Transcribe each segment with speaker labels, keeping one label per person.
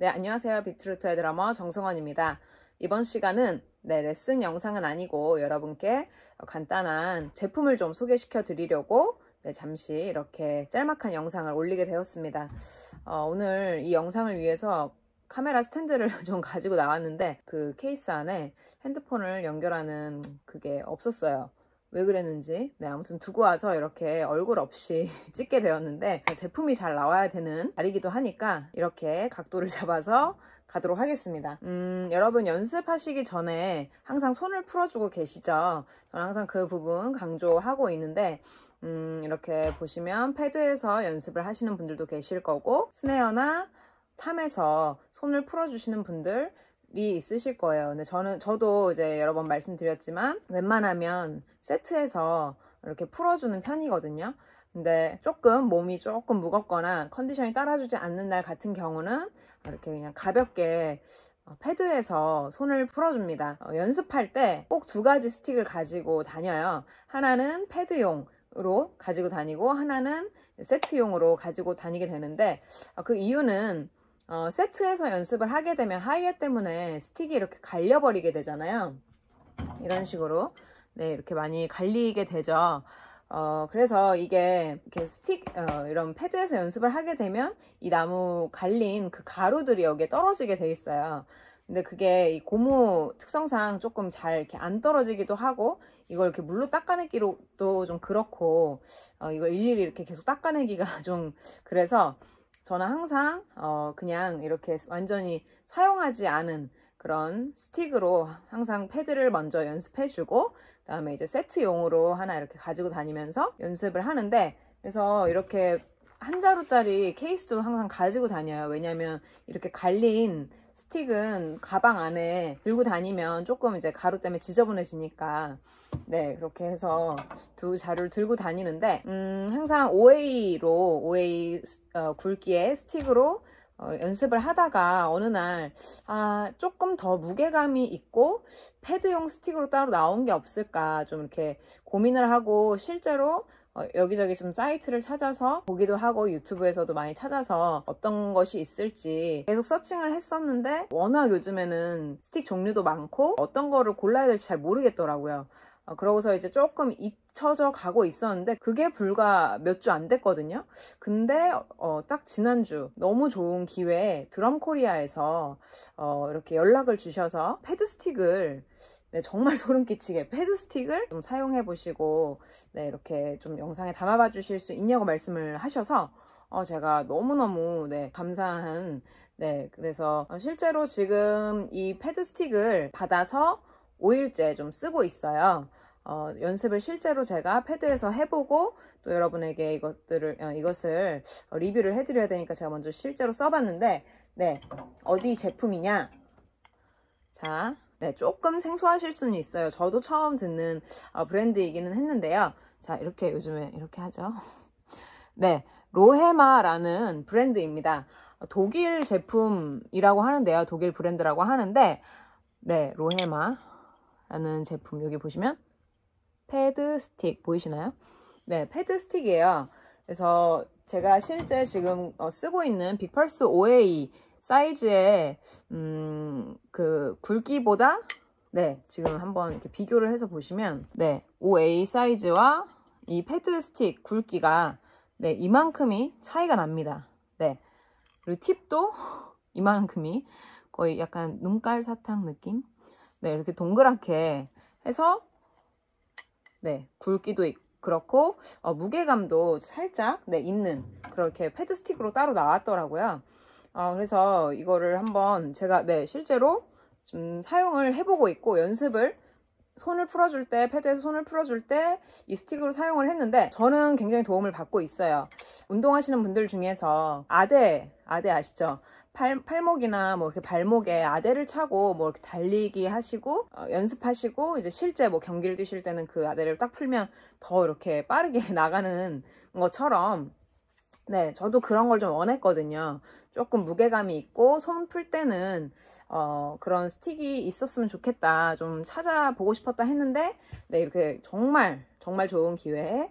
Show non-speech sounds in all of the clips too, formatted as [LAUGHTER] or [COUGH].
Speaker 1: 네, 안녕하세요. 비트루트의 드라마 정성원입니다. 이번 시간은 네, 레슨 영상은 아니고 여러분께 간단한 제품을 좀 소개시켜 드리려고 네, 잠시 이렇게 짤막한 영상을 올리게 되었습니다. 어, 오늘 이 영상을 위해서 카메라 스탠드를 [LAUGHS] 좀 가지고 나왔는데 그 케이스 안에 핸드폰을 연결하는 그게 없었어요. 왜 그랬는지 네 아무튼 두고 와서 이렇게 얼굴 없이 [LAUGHS] 찍게 되었는데 제품이 잘 나와야 되는 날이기도 하니까 이렇게 각도를 [LAUGHS] 잡아서 가도록 하겠습니다 음 여러분 연습하시기 전에 항상 손을 풀어주고 계시죠 저는 항상 그 부분 강조하고 있는데 음 이렇게 보시면 패드에서 연습을 하시는 분들도 계실 거고 스네어나 탐에서 손을 풀어주시는 분들 이 있으실 거예요. 근데 저는 저도 이제 여러 번 말씀드렸지만 웬만하면 세트에서 이렇게 풀어주는 편이거든요. 근데 조금 몸이 조금 무겁거나 컨디션이 따라주지 않는 날 같은 경우는 이렇게 그냥 가볍게 어, 패드에서 손을 풀어줍니다. 어, 연습할 때 꼭 두 가지 스틱을 가지고 다녀요. 하나는 패드용, 으로 가지고 다니고 하나는 세트용으로 가지고 다니게 되는데 어, 그 이유는 어, 세트에서 연습을 하게 되면 하이에 때문에 스틱이 이렇게 갈려버리게 되잖아요. 이런 식으로 네 이렇게 많이 갈리게 되죠. 어, 그래서 이게 이렇게 스틱, 어, 이런 패드에서 연습을 하게 되면 이 나무 갈린 그 가루들이 여기에 떨어지게 돼 있어요. 근데 그게 이 고무 특성상 조금 잘 이렇게 안 떨어지기도 하고 이걸 이렇게 물로 닦아내기도 좀 그렇고 어, 이걸 일일이 이렇게 계속 닦아내기가 [LAUGHS] 좀 그래서 저는 항상 어 그냥 이렇게 완전히 사용하지 않은 그런 스틱으로 항상 패드를 먼저 연습해주고 그 다음에 이제 세트용으로 하나 이렇게 가지고 다니면서 연습을 하는데 그래서 이렇게 한 자루짜리 케이스도 항상 가지고 다녀요. 왜냐면 이렇게 갈린 스틱은 가방 안에 들고 다니면 조금 이제 가루 때문에 지저분해지니까 네 그렇게 해서 두 자루를 들고 다니는데 음, 항상 o a 로 o a 어, 굵기의 스틱으로 어, 연습을 하다가 어느 날 아, 조금 더 무게감이 있고 패드용 스틱으로 따로 나온 게 없을까 좀 이렇게 고민을 하고 실제로 어, 여기저기 좀 사이트를 찾아서 보기도 하고 유튜브에서도 많이 찾아서 어떤 것이 있을지 계속 서칭을 했었는데 워낙 요즘에는 스틱 종류도 많고 어떤 거를 골라야 될지 잘 모르겠더라고요. 어, 그러고서 이제 조금 잊혀져 가고 있었는데 그게 불과 몇 주 안 됐거든요. 근데 어, 딱 지난주 너무 좋은 기회에 드럼 코리아에서 어, 이렇게 연락을 주셔서 패드 스틱을 네, 정말 [LAUGHS] 소름 끼치게 패드스틱을 좀 사용해 보시고 네, 이렇게 좀 영상에 담아봐 주실 수 있냐고 말씀을 하셔서 어, 제가 너무너무 네, 감사한 네, 그래서 실제로 지금 이 패드스틱을 받아서 5일째 좀 쓰고 있어요. 어, 연습을 실제로 제가 패드에서 해보고 또 여러분에게 이것들을 어, 이것을 리뷰를 해드려야 되니까 제가 먼저 실제로 써봤는데 네 어디 제품이냐 자 네, 조금 생소하실 수는 있어요. 저도 처음 듣는 어, 브랜드이기는 했는데요. 자, 이렇게 요즘에 이렇게 하죠. [LAUGHS] 네, 로헤마라는 브랜드입니다. 독일 제품이라고 하는데요. 독일 브랜드라고 하는데, 네, 로헤마라는 제품 여기 보시면 패드 스틱 보이시나요? 네, 패드 스틱이에요. 그래서 제가 실제 지금 어, 쓰고 있는 빅펄스 OA 사이즈에 음, 그 굵기보다 네, 지금 한번 이렇게 비교를 해서 보시면 네, 5A 사이즈와 이 패드 스틱 굵기가 네, 이만큼이 차이가 납니다. 네. 그리고 팁도 [LAUGHS] 이만큼이 거의 약간 눈깔 사탕 느낌? 네, 이렇게 동그랗게 해서 네, 굵기도 그렇고 어, 무게감도 살짝 네, 있는 그렇게 패드 스틱으로 따로 나왔더라고요. 아, 그래서 이거를 한번 제가 네 실제로 좀 사용을 해보고 있고 연습을 손을 풀어줄 때 패드에서 손을 풀어줄 때 이 스틱으로 사용을 했는데 저는 굉장히 도움을 받고 있어요 운동하시는 분들 중에서 아대 아대 아시죠 팔, 팔목이나 뭐 이렇게 발목에 아대를 차고 뭐 이렇게 달리기 하시고 어, 연습하시고 이제 실제 뭐 경기를 뛰실 때는 그 아대를 딱 풀면 더 이렇게 빠르게 [LAUGHS] 나가는 것처럼 네, 저도 그런 걸 좀 원했거든요. 조금 무게감이 있고 손 풀 때는 어, 그런 스틱이 있었으면 좋겠다. 좀 찾아보고 싶었다 했는데 네, 이렇게 정말 정말 좋은 기회에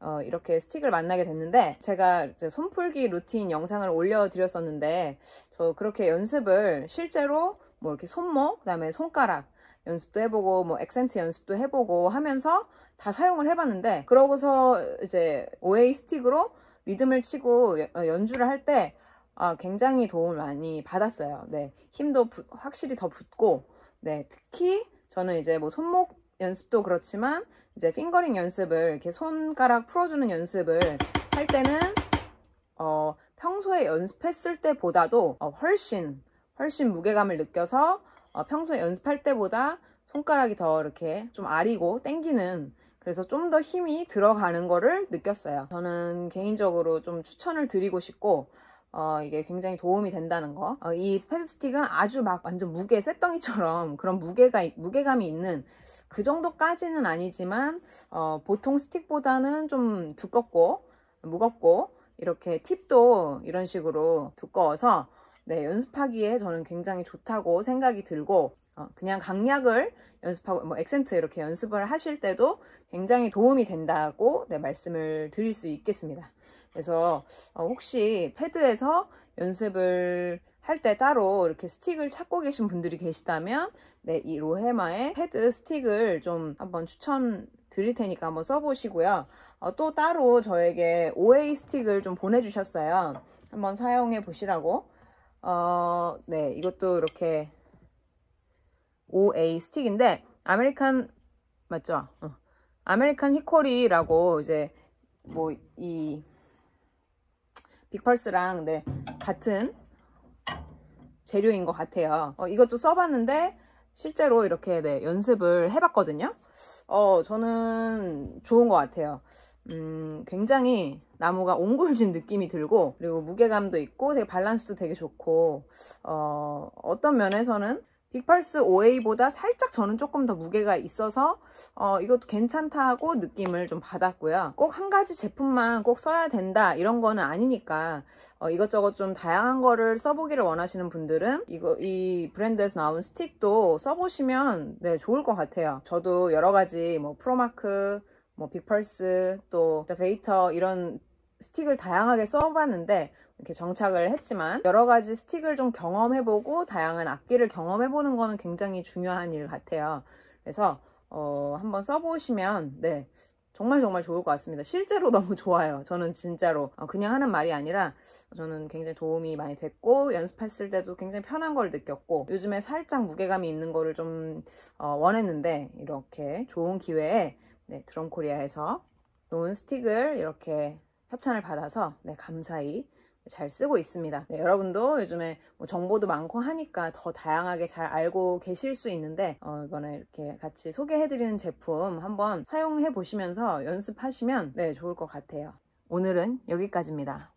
Speaker 1: 어, 이렇게 스틱을 만나게 됐는데 제가 이제 손풀기 루틴 영상을 올려드렸었는데 저 그렇게 연습을 실제로 뭐 이렇게 손목, 그다음에 손가락 연습도 해보고 뭐 액센트 연습도 해보고 하면서 다 사용을 해봤는데 그러고서 이제 OA 스틱으로 리듬을 치고 어, 연주를 할때 어, 굉장히 도움을 많이 받았어요. 네, 힘도 부, 확실히 더 붙고, 네, 특히 저는 이제 뭐 손목 연습도 그렇지만 이제 핑거링 연습을 이렇게 손가락 풀어주는 연습을 할 때는 어, 평소에 연습했을 때보다도 어, 훨씬 훨씬 무게감을 느껴서 어, 평소에 연습할 때보다 손가락이 더 이렇게 좀 아리고 땡기는 그래서 좀 더 힘이 들어가는 거를 느꼈어요. 저는 개인적으로 좀 추천을 드리고 싶고 어, 이게 굉장히 도움이 된다는 거. 어, 이 패드스틱은 아주 막 완전 무게 쇳덩이처럼 [LAUGHS] 그런 무게가 무게감이 있는 그 정도까지는 아니지만 어, 보통 스틱보다는 좀 두껍고 무겁고 이렇게 팁도 이런 식으로 두꺼워서 네, 연습하기에 저는 굉장히 좋다고 생각이 들고 어, 그냥 강약을 연습하고 뭐 액센트 이렇게 연습을 하실 때도 굉장히 도움이 된다고 네, 말씀을 드릴 수 있겠습니다. 그래서 어, 혹시 패드에서 연습을 할 때 따로 이렇게 스틱을 찾고 계신 분들이 계시다면 네, 이 로헤마의 패드 스틱을 좀 한번 추천 드릴 테니까 한번 써보시고요. 어, 또 따로 저에게 OA 스틱을 좀 보내주셨어요. 한번 사용해 보시라고 어, 네, 이것도 이렇게 5A 스틱인데 아메리칸 맞죠? 어. 아메리칸 히코리라고 이제 뭐 이 빅펄스랑 네, 같은 재료인 것 같아요. 어, 이것도 써봤는데 실제로 이렇게 네, 연습을 해봤거든요. 어, 저는 좋은 것 같아요. 음, 굉장히 나무가 옹골진 느낌이 들고 그리고 무게감도 있고 되게 밸런스도 되게 좋고 어, 어떤 면에서는 빅펄스 o a 보다 살짝 저는 조금 더 무게가 있어서 어, 이것도 괜찮다고 느낌을 좀 받았고요. 꼭 한 가지 제품만 꼭 써야 된다 이런 거는 아니니까 어, 이것저것 좀 다양한 거를 써보기를 원하시는 분들은 이거 이 브랜드에서 나온 스틱도 써보시면 네 좋을 것 같아요. 저도 여러 가지 뭐 프로마크 뭐 빅펄스 또 베이터 이런 스틱을 다양하게 써봤는데 이렇게 정착을 했지만 여러 가지 스틱을 좀 경험해보고 다양한 악기를 경험해보는 거는 굉장히 중요한 일 같아요. 그래서 어, 한번 써보시면 네 정말 정말 좋을 것 같습니다. 실제로 [LAUGHS] 너무 좋아요. 저는 진짜로 어, 그냥 하는 말이 아니라 저는 굉장히 도움이 많이 됐고 연습했을 때도 굉장히 편한 걸 느꼈고 요즘에 살짝 무게감이 있는 거를 좀 어, 원했는데 이렇게 좋은 기회에 네, 드럼코리아에서 놓은 스틱을 이렇게 협찬을 받아서 네, 감사히 잘 쓰고 있습니다. 네, 여러분도 요즘에 뭐 정보도 많고 하니까 더 다양하게 잘 알고 계실 수 있는데 어, 이번에 이렇게 같이 소개해드리는 제품 한번 사용해 보시면서 연습하시면 네, 좋을 것 같아요. 오늘은 여기까지입니다.